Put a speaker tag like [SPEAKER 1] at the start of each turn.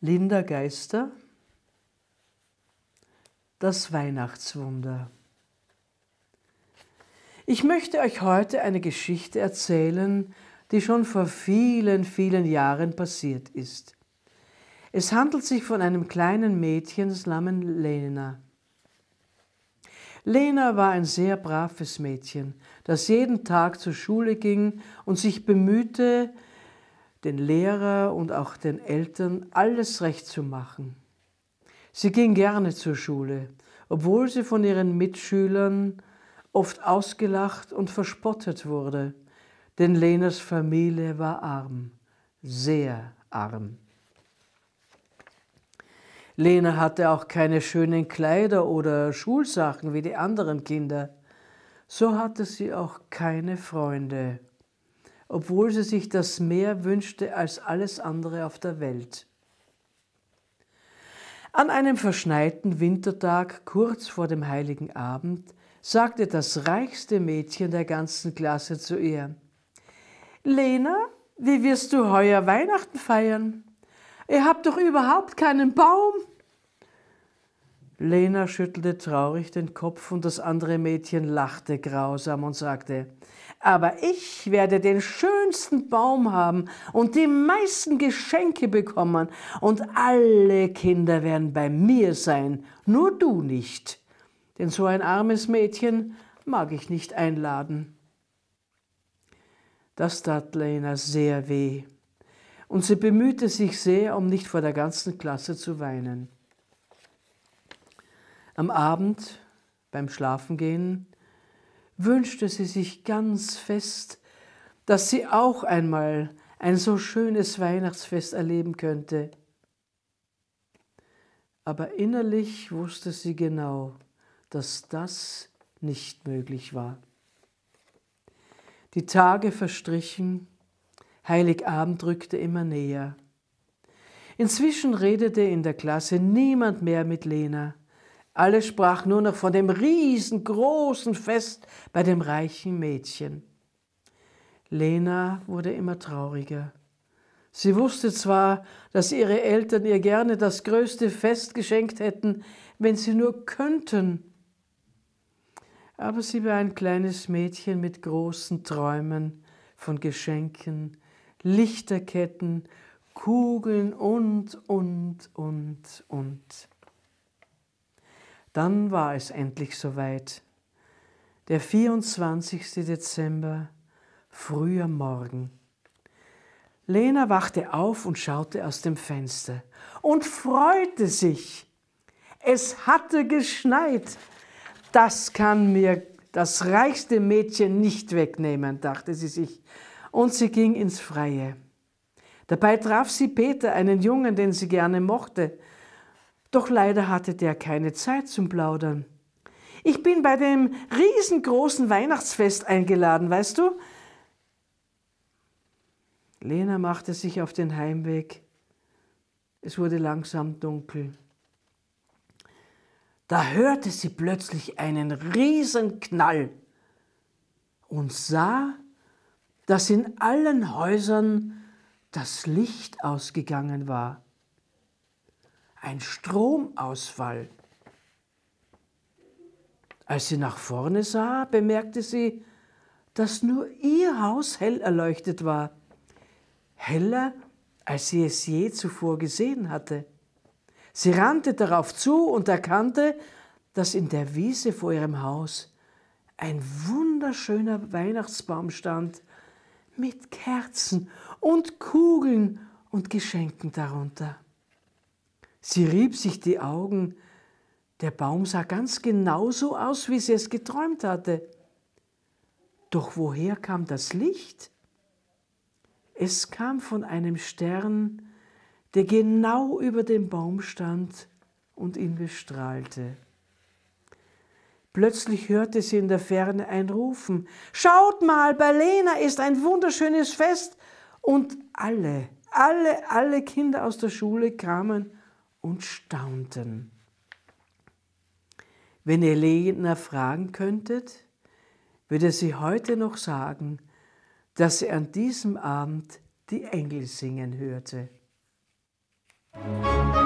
[SPEAKER 1] Linda Geister Das Weihnachtswunder Ich möchte euch heute eine Geschichte erzählen, die schon vor vielen, vielen Jahren passiert ist. Es handelt sich von einem kleinen Mädchen namens Lena. Lena war ein sehr braves Mädchen, das jeden Tag zur Schule ging und sich bemühte, den Lehrer und auch den Eltern alles recht zu machen. Sie ging gerne zur Schule, obwohl sie von ihren Mitschülern oft ausgelacht und verspottet wurde, denn Lenas Familie war arm, sehr arm. Lena hatte auch keine schönen Kleider oder Schulsachen wie die anderen Kinder. So hatte sie auch keine Freunde obwohl sie sich das mehr wünschte als alles andere auf der Welt. An einem verschneiten Wintertag kurz vor dem heiligen Abend sagte das reichste Mädchen der ganzen Klasse zu ihr, Lena, wie wirst du heuer Weihnachten feiern? Ihr habt doch überhaupt keinen Baum. Lena schüttelte traurig den Kopf und das andere Mädchen lachte grausam und sagte, aber ich werde den schönsten Baum haben und die meisten Geschenke bekommen und alle Kinder werden bei mir sein, nur du nicht. Denn so ein armes Mädchen mag ich nicht einladen. Das tat Lena sehr weh und sie bemühte sich sehr, um nicht vor der ganzen Klasse zu weinen. Am Abend beim Schlafengehen wünschte sie sich ganz fest, dass sie auch einmal ein so schönes Weihnachtsfest erleben könnte. Aber innerlich wusste sie genau, dass das nicht möglich war. Die Tage verstrichen, Heiligabend rückte immer näher. Inzwischen redete in der Klasse niemand mehr mit Lena. Alle sprachen nur noch von dem riesengroßen Fest bei dem reichen Mädchen. Lena wurde immer trauriger. Sie wusste zwar, dass ihre Eltern ihr gerne das größte Fest geschenkt hätten, wenn sie nur könnten. Aber sie war ein kleines Mädchen mit großen Träumen von Geschenken, Lichterketten, Kugeln und, und, und, und. Dann war es endlich soweit. Der 24. Dezember, früher Morgen. Lena wachte auf und schaute aus dem Fenster und freute sich. Es hatte geschneit. Das kann mir das reichste Mädchen nicht wegnehmen, dachte sie sich. Und sie ging ins Freie. Dabei traf sie Peter, einen Jungen, den sie gerne mochte, doch leider hatte der keine Zeit zum Plaudern. Ich bin bei dem riesengroßen Weihnachtsfest eingeladen, weißt du? Lena machte sich auf den Heimweg. Es wurde langsam dunkel. Da hörte sie plötzlich einen riesen Knall und sah, dass in allen Häusern das Licht ausgegangen war ein Stromausfall. Als sie nach vorne sah, bemerkte sie, dass nur ihr Haus hell erleuchtet war, heller, als sie es je zuvor gesehen hatte. Sie rannte darauf zu und erkannte, dass in der Wiese vor ihrem Haus ein wunderschöner Weihnachtsbaum stand, mit Kerzen und Kugeln und Geschenken darunter. Sie rieb sich die Augen. Der Baum sah ganz genauso aus, wie sie es geträumt hatte. Doch woher kam das Licht? Es kam von einem Stern, der genau über dem Baum stand und ihn bestrahlte. Plötzlich hörte sie in der Ferne ein Rufen. Schaut mal, bei Lena ist ein wunderschönes Fest. Und alle, alle, alle Kinder aus der Schule kamen und staunten. Wenn ihr Lena fragen könntet, würde sie heute noch sagen, dass sie an diesem Abend die Engel singen hörte. Musik